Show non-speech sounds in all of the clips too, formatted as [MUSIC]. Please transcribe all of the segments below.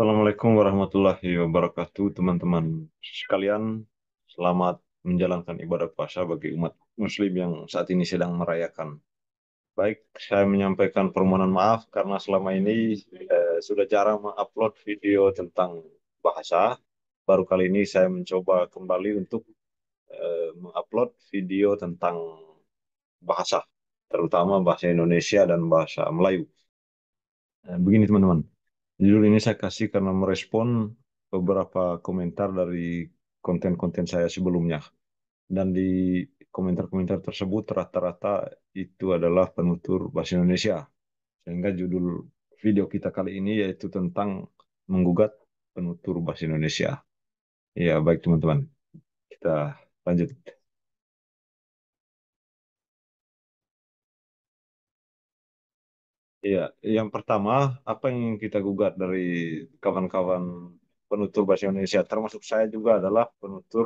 Assalamualaikum warahmatullahi wabarakatuh, teman-teman sekalian. Selamat menjalankan ibadah puasa bagi umat Muslim yang saat ini sedang merayakan. Baik, saya menyampaikan permohonan maaf karena selama ini eh, sudah jarang mengupload video tentang bahasa. Baru kali ini saya mencoba kembali untuk eh, mengupload video tentang bahasa, terutama bahasa Indonesia dan bahasa Melayu. Eh, begini, teman-teman Judul ini saya kasih karena merespon beberapa komentar dari konten-konten saya sebelumnya. Dan di komentar-komentar tersebut rata-rata itu adalah penutur bahasa Indonesia. Sehingga judul video kita kali ini yaitu tentang menggugat penutur bahasa Indonesia. Ya, baik teman-teman. Kita lanjut. Iya, yang pertama apa yang kita gugat dari kawan-kawan penutur bahasa Indonesia, termasuk saya juga adalah penutur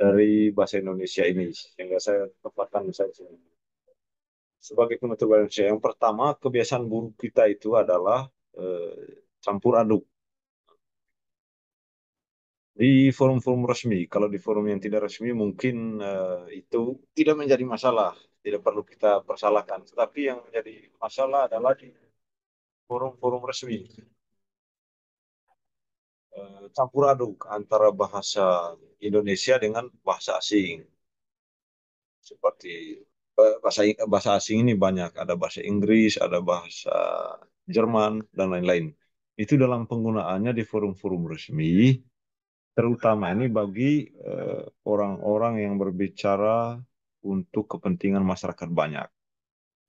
dari bahasa Indonesia ini, sehingga saya tempatkan misalnya sebagai penutur bahasa Indonesia. Yang pertama kebiasaan buruk kita itu adalah eh, campur aduk di forum-forum resmi. Kalau di forum yang tidak resmi mungkin eh, itu tidak menjadi masalah tidak perlu kita persalahkan. Tetapi yang menjadi masalah adalah di forum-forum resmi. Eh, campur aduk antara bahasa Indonesia dengan bahasa asing. Seperti eh, bahasa bahasa asing ini banyak, ada bahasa Inggris, ada bahasa Jerman dan lain-lain. Itu dalam penggunaannya di forum-forum resmi terutama ini bagi eh, orang-orang eh, yang berbicara untuk kepentingan masyarakat banyak.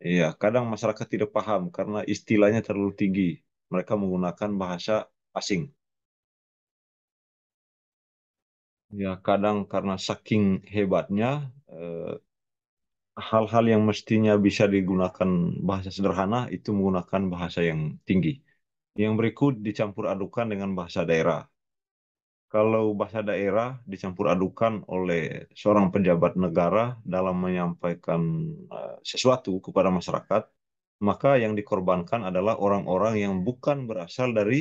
Iya, kadang masyarakat tidak paham karena istilahnya terlalu tinggi. Mereka menggunakan bahasa asing. Ya, kadang karena saking hebatnya eh, hal-hal eh, yang mestinya bisa digunakan bahasa sederhana itu menggunakan bahasa yang tinggi. Yang berikut dicampur adukan dengan bahasa daerah kalau bahasa daerah dicampur adukan oleh seorang pejabat negara dalam menyampaikan eh, sesuatu kepada masyarakat, maka yang dikorbankan adalah orang-orang yang bukan berasal dari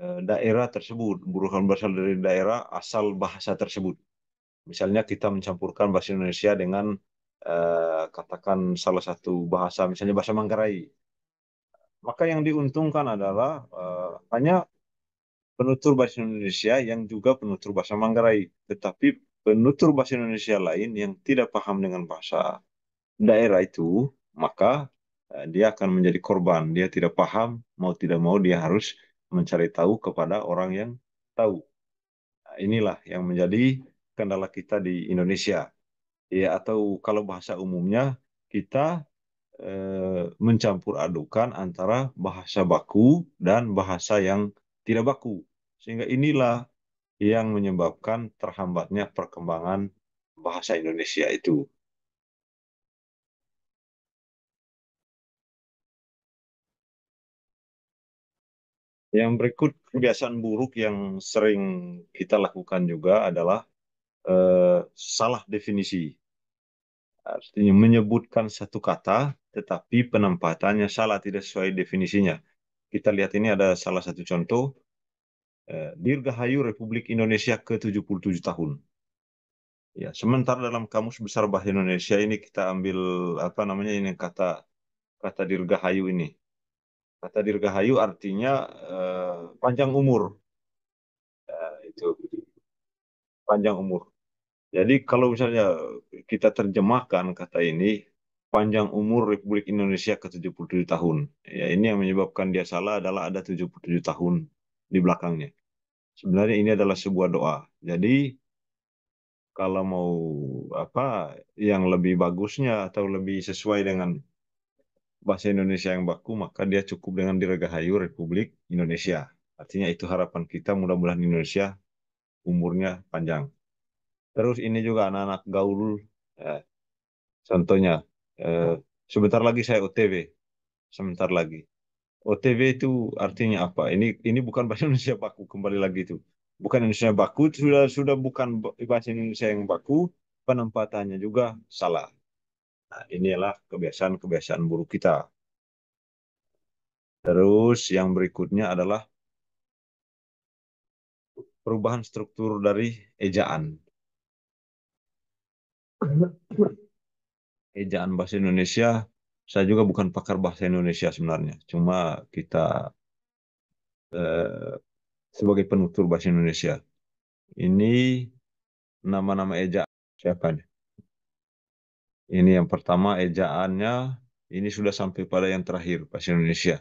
eh, daerah tersebut, bukan berasal dari daerah asal bahasa tersebut. Misalnya kita mencampurkan bahasa Indonesia dengan eh, katakan salah satu bahasa, misalnya bahasa Manggarai, maka yang diuntungkan adalah uh, hanya penutur bahasa Indonesia yang juga penutur bahasa Manggarai, tetapi penutur bahasa Indonesia lain yang tidak paham dengan bahasa daerah itu, maka eh, dia akan menjadi korban. Dia tidak paham, mau tidak mau dia harus mencari tahu kepada orang yang tahu. Nah, inilah yang menjadi kendala kita di Indonesia. Ya, atau kalau bahasa umumnya kita eh, mencampur adukan antara bahasa baku dan bahasa yang tidak baku. Sehingga inilah yang menyebabkan terhambatnya perkembangan bahasa Indonesia itu. Yang berikut kebiasaan buruk yang sering kita lakukan juga adalah eh, salah definisi. Artinya menyebutkan satu kata tetapi penempatannya salah tidak sesuai definisinya. Kita lihat ini ada salah satu contoh Eh, dirgahayu Republik Indonesia ke-77 tahun. Ya, sementara dalam Kamus Besar Bahasa Indonesia ini kita ambil apa namanya ini kata kata dirgahayu ini. Kata dirgahayu artinya eh, panjang umur. Ya, itu panjang umur. Jadi kalau misalnya kita terjemahkan kata ini panjang umur Republik Indonesia ke-77 tahun. Ya, ini yang menyebabkan dia salah adalah ada 77 tahun di belakangnya sebenarnya ini adalah sebuah doa. Jadi kalau mau apa yang lebih bagusnya atau lebih sesuai dengan bahasa Indonesia yang baku, maka dia cukup dengan dirgahayu Republik Indonesia. Artinya itu harapan kita mudah-mudahan Indonesia umurnya panjang. Terus ini juga anak-anak gaul, eh, ya. contohnya eh, sebentar lagi saya OTW, sebentar lagi. OTW itu artinya apa? Ini ini bukan bahasa [LAUGHS] Indonesia baku kembali lagi itu. Bukan Indonesia baku sudah sudah bukan bahasa Indonesia yang baku, penempatannya juga salah. Nah, inilah kebiasaan-kebiasaan buruk kita. Terus yang berikutnya adalah perubahan struktur dari ejaan. Ejaan bahasa Indonesia saya juga bukan pakar bahasa Indonesia sebenarnya. Cuma kita eh, sebagai penutur bahasa Indonesia. Ini nama-nama ejaan nih? Ini yang pertama ejaannya ini sudah sampai pada yang terakhir bahasa Indonesia.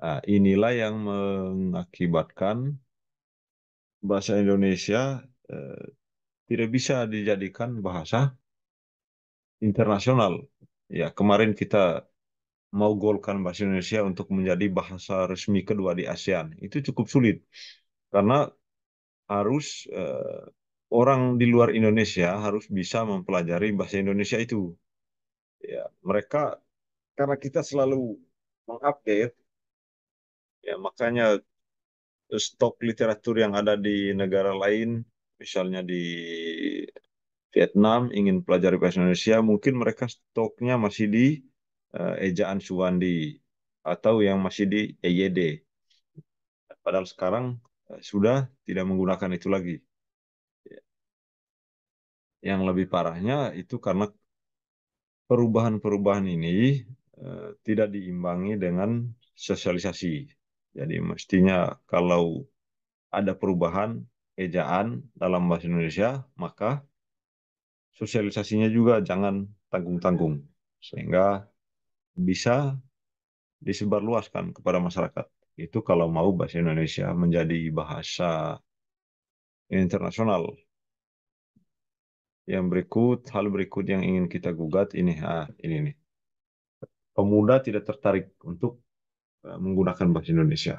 Nah, inilah yang mengakibatkan bahasa Indonesia eh, tidak bisa dijadikan bahasa internasional Ya, kemarin kita mau golkan bahasa Indonesia untuk menjadi bahasa resmi kedua di ASEAN. Itu cukup sulit karena harus eh, orang di luar Indonesia harus bisa mempelajari bahasa Indonesia itu. Ya, mereka karena kita selalu mengupdate ya makanya stok literatur yang ada di negara lain misalnya di Vietnam ingin pelajari bahasa Indonesia, mungkin mereka stoknya masih di uh, eh, ejaan Suwandi atau yang masih di EYD. Padahal sekarang uh, sudah tidak menggunakan itu lagi. Yang lebih parahnya itu karena perubahan-perubahan ini uh, tidak diimbangi dengan sosialisasi. Jadi mestinya kalau ada perubahan ejaan dalam bahasa Indonesia, maka sosialisasinya juga jangan tanggung-tanggung sehingga bisa disebarluaskan kepada masyarakat. Itu kalau mau bahasa Indonesia menjadi bahasa internasional. Yang berikut, hal berikut yang ingin kita gugat ini, ah, ini nih. Pemuda tidak tertarik untuk eh, menggunakan bahasa Indonesia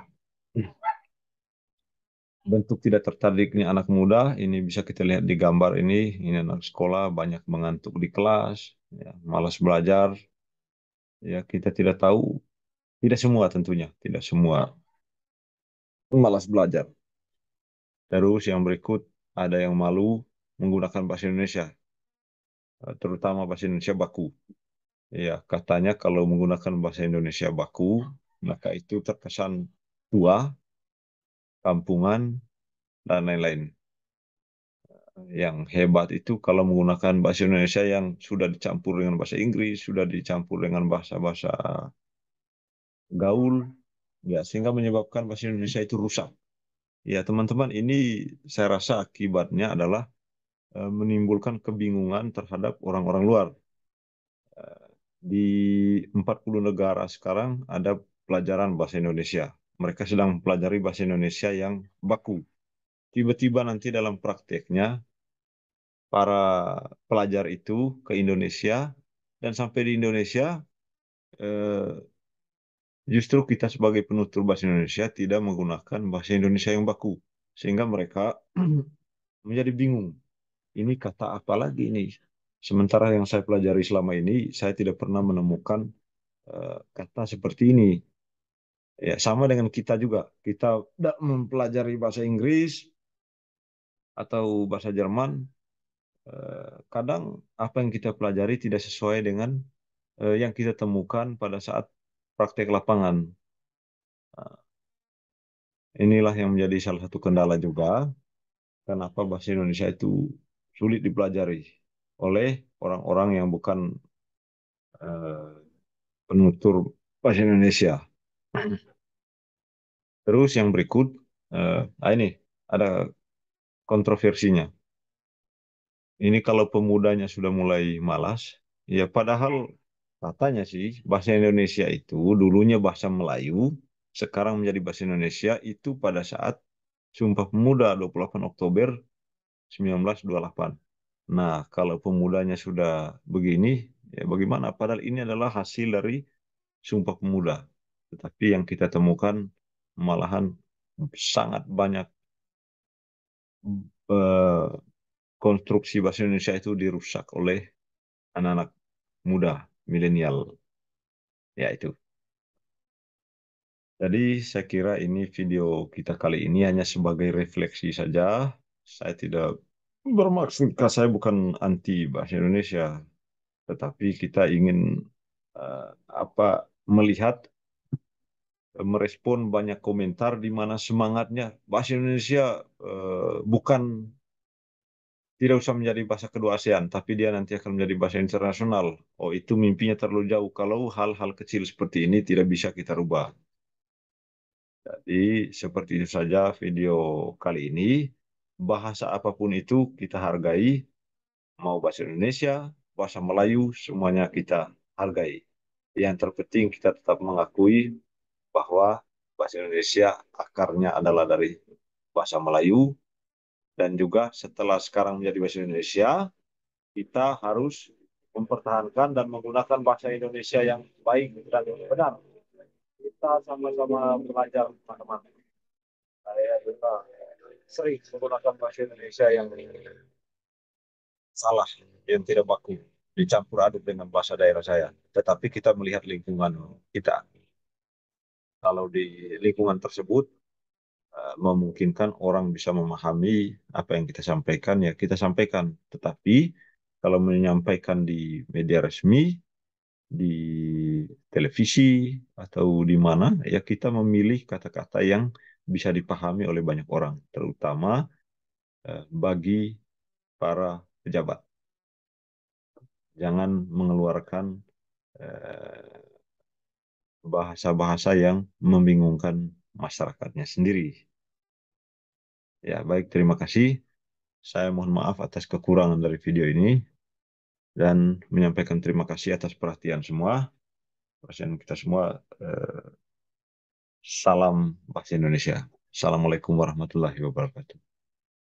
bentuk tidak tertarik tertariknya anak muda ini bisa kita lihat di gambar ini ini anak sekolah banyak mengantuk di kelas ya malas belajar ya kita tidak tahu tidak semua tentunya tidak semua malas belajar terus yang berikut ada yang malu menggunakan bahasa Indonesia eh, terutama bahasa Indonesia baku ya katanya kalau menggunakan bahasa Indonesia baku maka itu terkesan tua kampungan, dan lain-lain. Yang hebat itu kalau menggunakan bahasa Indonesia yang sudah dicampur dengan bahasa Inggris, sudah dicampur dengan bahasa-bahasa gaul, ya sehingga menyebabkan bahasa Indonesia itu rusak. Ya teman-teman, ini saya rasa akibatnya adalah eh, menimbulkan kebingungan terhadap orang-orang luar. Eh, di 40 negara sekarang ada pelajaran bahasa Indonesia mereka sedang mempelajari bahasa Indonesia yang baku. Tiba-tiba nanti dalam prakteknya, para pelajar itu ke Indonesia, dan sampai di Indonesia, eh, justru kita sebagai penutur bahasa Indonesia tidak menggunakan bahasa Indonesia yang baku. Sehingga mereka [CLEARS THROAT] menjadi bingung. Ini kata apa lagi ini? Sementara yang saya pelajari selama ini, saya tidak pernah menemukan uh, kata seperti ini. Ya, sama dengan kita juga. Kita tidak mempelajari bahasa Inggris atau bahasa Jerman. Eh, kadang apa yang kita pelajari tidak sesuai dengan eh, yang kita temukan pada saat praktek lapangan. Ah, inilah yang menjadi salah satu kendala juga. Kenapa bahasa Indonesia itu sulit dipelajari oleh orang-orang yang bukan eh, penutur bahasa Indonesia. Terus yang berikut, eh, ah, ini ada kontroversinya. Ini kalau pemudanya sudah mulai malas, ya padahal katanya sih bahasa Indonesia itu dulunya bahasa Melayu, sekarang menjadi bahasa Indonesia itu pada saat Sumpah Pemuda 28 Oktober 1928. Nah, kalau pemudanya sudah begini, ya bagaimana? Padahal ini adalah hasil dari Sumpah Pemuda. Tetapi yang kita temukan malahan sangat banyak hmm. konstruksi bahasa Indonesia itu dirusak oleh anak-anak muda milenial ya itu jadi saya kira ini video kita kali ini hanya sebagai refleksi saja saya tidak bermaksud saya bukan anti bahasa Indonesia tetapi kita ingin uh, apa melihat merespon banyak komentar di mana semangatnya bahasa Indonesia eh, bukan tidak usah menjadi bahasa kedua ASEAN, tapi dia nanti akan menjadi bahasa internasional. Oh, itu mimpinya terlalu jauh kalau hal-hal kecil seperti ini tidak bisa kita rubah. Jadi, seperti itu saja video kali ini. Bahasa apapun itu kita hargai, mau bahasa Indonesia, bahasa Melayu, semuanya kita hargai. Yang terpenting kita tetap mengakui bahwa bahasa Indonesia akarnya adalah dari bahasa Melayu dan juga setelah sekarang menjadi bahasa Indonesia kita harus mempertahankan dan menggunakan bahasa Indonesia yang baik dan benar. Kita sama-sama belajar teman-teman. Saya juga sering menggunakan bahasa Indonesia yang salah, yang tidak baku, dicampur aduk dengan bahasa daerah saya. Tetapi kita melihat lingkungan kita, kalau di lingkungan tersebut eh, memungkinkan orang bisa memahami apa yang kita sampaikan ya kita sampaikan tetapi kalau menyampaikan di media resmi di televisi atau di mana ya kita memilih kata-kata yang bisa dipahami oleh banyak orang terutama eh, bagi para pejabat jangan mengeluarkan eh, bahasa-bahasa yang membingungkan masyarakatnya sendiri. Ya, baik terima kasih. Saya mohon maaf atas kekurangan dari video ini dan menyampaikan terima kasih atas perhatian semua. Perhatian kita semua eh, salam bahasa Indonesia. Assalamualaikum warahmatullahi wabarakatuh.